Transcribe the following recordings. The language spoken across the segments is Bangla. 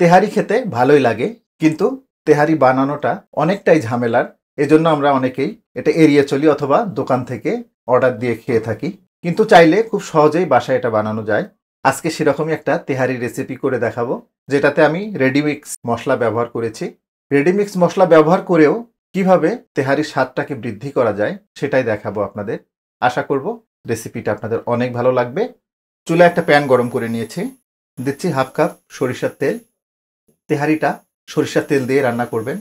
তেহারি খেতে ভালোই লাগে কিন্তু তেহারি বানানোটা অনেকটাই ঝামেলার এজন্য আমরা অনেকেই এটা এড়িয়ে চলি অথবা দোকান থেকে অর্ডার দিয়ে খেয়ে থাকি কিন্তু চাইলে খুব সহজেই বাসায় এটা বানানো যায় আজকে সেরকমই একটা তেহারি রেসিপি করে দেখাবো যেটাতে আমি রেডিমিক্স মশলা ব্যবহার করেছি রেডিমিক্স মশলা ব্যবহার করেও কিভাবে তেহারির স্বাদটাকে বৃদ্ধি করা যায় সেটাই দেখাবো আপনাদের আশা করব রেসিপিটা আপনাদের অনেক ভালো লাগবে চুলা একটা প্যান গরম করে নিয়েছি দিচ্ছি হাফ কাপ সরিষার তেল তেহারিটা সরিষার তেল দিয়ে রান্না করবেন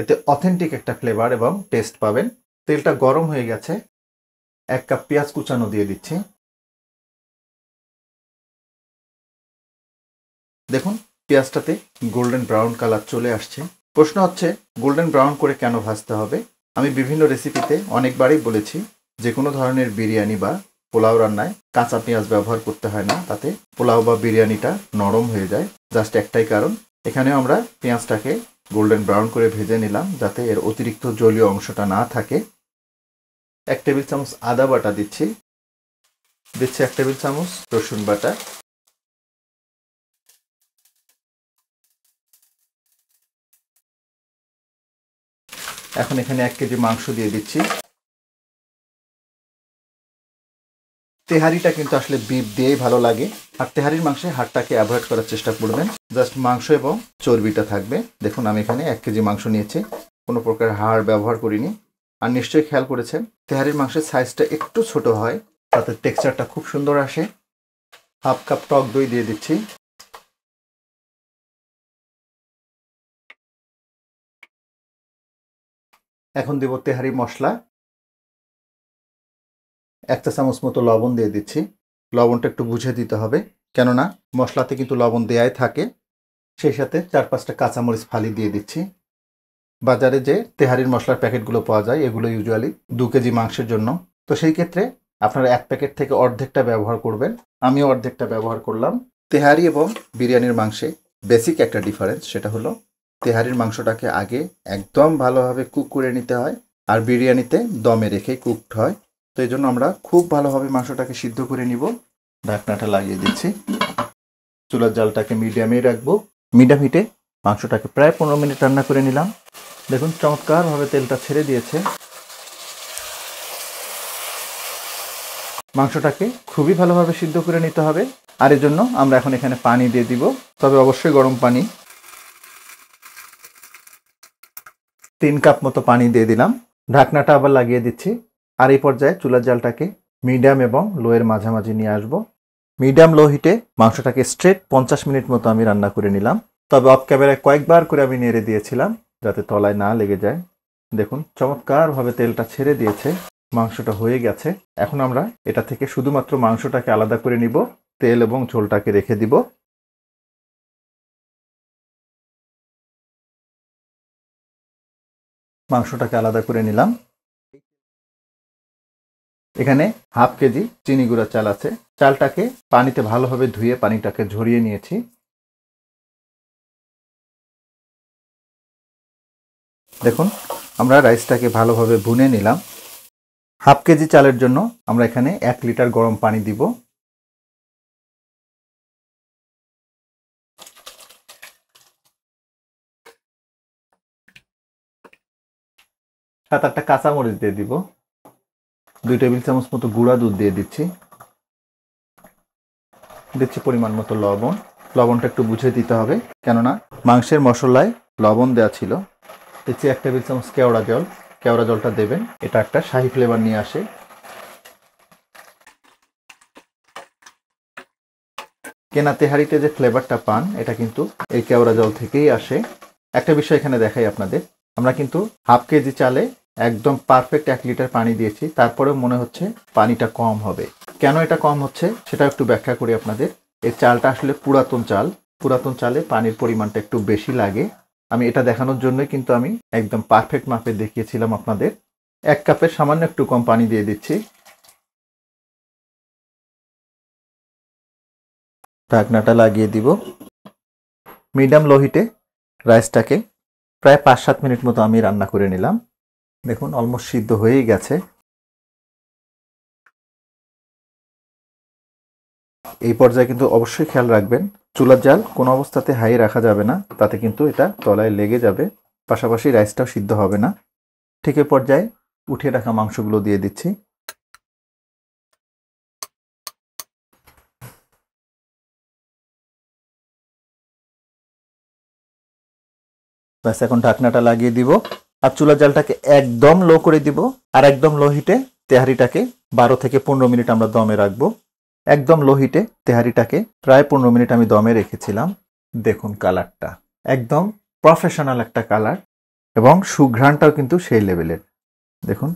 এতে অথেন্টিক একটা ফ্লেভার এবং টেস্ট পাবেন তেলটা গরম হয়ে গেছে এক কাপ পেঁয়াজ কুচানো দিয়ে দিচ্ছি দেখুন পেঁয়াজটাতে গোল্ডেন ব্রাউন কালার চলে আসছে প্রশ্ন হচ্ছে গোল্ডেন ব্রাউন করে কেন ভাজতে হবে আমি বিভিন্ন রেসিপিতে অনেকবারই বলেছি যে কোনো ধরনের বিরিয়ানি বা পোলাও রান্নায় কাঁচা পেঁয়াজ ব্যবহার করতে হয় না তাতে পোলাও বা বিরিয়ানিটা নরম হয়ে যায় জাস্ট একটাই কারণ এখানেও আমরা পেঁয়াজটাকে গোল্ডেন ব্রাউন করে ভেজে নিলাম যাতে এর অতিরিক্ত জলীয় অংশটা না থাকে এক টেবিল চামচ আদা বাটা দিচ্ছি দিচ্ছি এক টেবিল চামচ রসুন বাটা এখন এখানে এক কেজি মাংস দিয়ে দিচ্ছি তেহারিটা কিন্তু আসলে বিপ দিয়েই ভালো লাগে আর তেহারির মাংসে হাড়টাকে অ্যাভয়েড করার চেষ্টা করবেন জাস্ট মাংস এবং চর্বিটা থাকবে দেখুন আমি এখানে এক কেজি মাংস নিয়েছি কোনো প্রকার হাড় ব্যবহার করিনি আর নিশ্চয়ই খেয়াল করেছেন তেহারির মাংসের সাইজটা একটু ছোট হয় তাতে টেক্সচারটা খুব সুন্দর আসে হাফ কাপ টক দই দিয়ে দিচ্ছি এখন দেব তেহারি মশলা একটা চামচ মতো লবণ দিয়ে দিচ্ছি লবণটা একটু বুঝে দিতে হবে কেননা মশলাতে কিন্তু লবণ দেয়াই থাকে সেই সাথে চার পাঁচটা কাঁচামরিচ ফালি দিয়ে দিচ্ছি বাজারে যে তেহারির মশলার প্যাকেটগুলো পাওয়া যায় এগুলো ইউজুয়ালি দু কেজি মাংসের জন্য তো সেই ক্ষেত্রে আপনারা এক প্যাকেট থেকে অর্ধেকটা ব্যবহার করবেন আমিও অর্ধেকটা ব্যবহার করলাম তেহারি এবং বিরিয়ানির মাংসে বেসিক একটা ডিফারেন্স সেটা হলো তেহারির মাংসটাকে আগে একদম ভালোভাবে কুক করে নিতে হয় আর বিরিয়ানিতে দমে রেখে কুকড হয় তো এই জন্য আমরা খুব ভালোভাবে মাংসটাকে সিদ্ধ করে নিব ঢাকনাটা লাগিয়ে দিচ্ছি চুলার জালটাকে মিডিয়ামে রাখবো মিডিয়াম হিটে মাংসটাকে প্রায় পনেরো মিনিট রান্না করে নিলাম দেখুন চমৎকারভাবে তেলটা ছেড়ে দিয়েছে মাংসটাকে খুবই ভালোভাবে সিদ্ধ করে নিতে হবে আর এর জন্য আমরা এখন এখানে পানি দিয়ে দিব তবে অবশ্যই গরম পানি তিন কাপ মতো পানি দিয়ে দিলাম ঢাকনাটা আবার লাগিয়ে দিচ্ছি আর এই পর্যায়ে চুলার জালটাকে মিডিয়াম এবং লোয়ের মাঝামাঝি নিয়ে আসবো মিডিয়াম লো হিটে মাংসটাকে স্ট্রেট পঞ্চাশ মিনিট মতো আমি রান্না করে নিলাম তবে অফ ক্যামেরায় কয়েকবার করে আমি নেড়ে দিয়েছিলাম যাতে তলায় না লেগে যায় দেখুন চমৎকারভাবে তেলটা ছেড়ে দিয়েছে মাংসটা হয়ে গেছে এখন আমরা এটা থেকে শুধুমাত্র মাংসটাকে আলাদা করে নিব তেল এবং ঝোলটাকে রেখে দিব মাংসটাকে আলাদা করে নিলাম এখানে হাফ কেজি চিনি গুঁড়া চাল আছে চালটাকে পানিতে ভালোভাবে ধুয়ে পানিটাকে ঝরিয়ে নিয়েছি দেখুন আমরা রাইসটাকে ভালোভাবে ভুনে নিলাম হাফ কেজি চালের জন্য আমরা এখানে এক লিটার গরম পানি দিব সাত আটটা কাঁচামরিচ দিয়ে দিব দুই টেবিল চামচ মতো গুঁড়া দুধ দিয়ে দিচ্ছি দিচ্ছি পরিমাণ মতো লবণ লবণটা একটু বুঝে দিতে হবে কেননা মাংসের মশলায় লবণ দেওয়া ছিল দিচ্ছি এক টেবিল চামচ কেওড়া জল কেওড়া জলটা দেবেন এটা একটা শাহি ফ্লেভার নিয়ে আসে কেনা তেহারিতে যে ফ্লেভারটা পান এটা কিন্তু এই কেওড়া জল থেকেই আসে একটা বিষয় এখানে দেখাই আপনাদের আমরা কিন্তু হাফ কেজি চালে একদম পারফেক্ট এক লিটার পানি দিয়েছি তারপরেও মনে হচ্ছে পানিটা কম হবে কেন এটা কম হচ্ছে সেটা একটু ব্যাখ্যা করি আপনাদের এই চালটা আসলে পুরাতন চাল পুরাতন চালে পানির পরিমাণটা একটু বেশি লাগে আমি এটা দেখানোর জন্যই কিন্তু আমি একদম পারফেক্ট মাপে দেখিয়েছিলাম আপনাদের এক কাপের সামান্য একটু কম পানি দিয়ে দিচ্ছি ঢাকনাটা লাগিয়ে দিব মিডিয়াম লো হিটে রাইসটাকে প্রায় পাঁচ সাত মিনিট মতো আমি রান্না করে নিলাম দেখুন অলমোস্ট সিদ্ধ হয়েই গেছে এই পর্যায়ে কিন্তু অবশ্যই খেয়াল রাখবেন চুলার জাল কোনো অবস্থাতে হাই রাখা যাবে না তাতে কিন্তু এটা তলায় লেগে যাবে পাশাপাশি রাইসটাও সিদ্ধ হবে না ঠিক এ পর্যায়ে উঠিয়ে রাখা মাংসগুলো দিয়ে দিচ্ছি ব্যাস এখন ঢাকনাটা লাগিয়ে দিব আর চুলা জালটাকে একদম লো করে দিব আর একদম লো হিটে তেহারিটাকে বারো থেকে পনেরো মিনিট আমরা দমে রাখবো একদম লো হিটে তেহারিটাকে প্রায় পনেরো মিনিট আমি দমে রেখেছিলাম দেখুন কালারটা একদম প্রফেশনাল একটা কালার এবং সুঘ্রাণটাও কিন্তু সেই লেভেলের দেখুন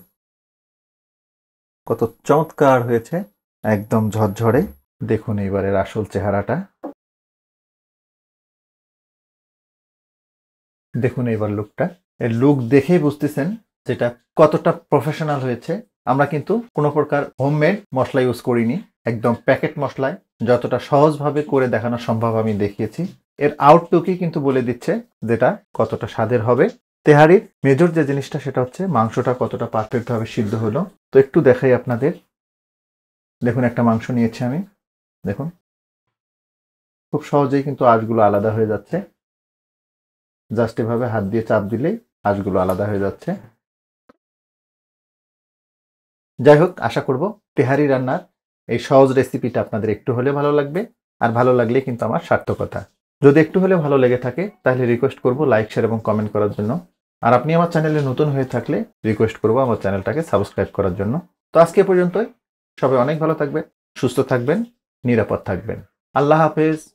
কত চমৎকার হয়েছে একদম ঝরঝরে দেখুন এবারের আসল চেহারাটা দেখুন এবার লুকটা এর লুক দেখেই বুঝতেছেন যেটা কতটা প্রফেশনাল হয়েছে আমরা কিন্তু কোনো প্রকার হোমমেড মশলা ইউজ করিনি একদম প্যাকেট মশলায় যতটা সহজভাবে করে দেখানো সম্ভব আমি দেখিয়েছি এর আউটলুকই কিন্তু বলে দিচ্ছে যেটা কতটা স্বাদের হবে তেহারির মেজর যে জিনিসটা সেটা হচ্ছে মাংসটা কতটা পারফেক্টভাবে সিদ্ধ হলো তো একটু দেখাই আপনাদের দেখুন একটা মাংস নিয়েছি আমি দেখুন খুব সহজেই কিন্তু আজগুলো আলাদা হয়ে যাচ্ছে জাস্ট এভাবে হাত দিয়ে চাপ দিলে হাঁসগুলো আলাদা হয়ে যাচ্ছে যাই হোক আশা করব তেহারি রান্নার এই সহজ রেসিপিটা আপনাদের একটু হলে ভালো লাগবে আর ভালো লাগলে কিন্তু আমার সার্থকতা যদি একটু হলে ভালো লেগে থাকে তাহলে রিকোয়েস্ট করব লাইক শেয়ার এবং কমেন্ট করার জন্য আর আপনি আমার চ্যানেলে নতুন হয়ে থাকলে রিকোয়েস্ট করব আমার চ্যানেলটাকে সাবস্ক্রাইব করার জন্য তো আজকে পর্যন্তই সবাই অনেক ভালো থাকবেন সুস্থ থাকবেন নিরাপদ থাকবেন আল্লাহ হাফেজ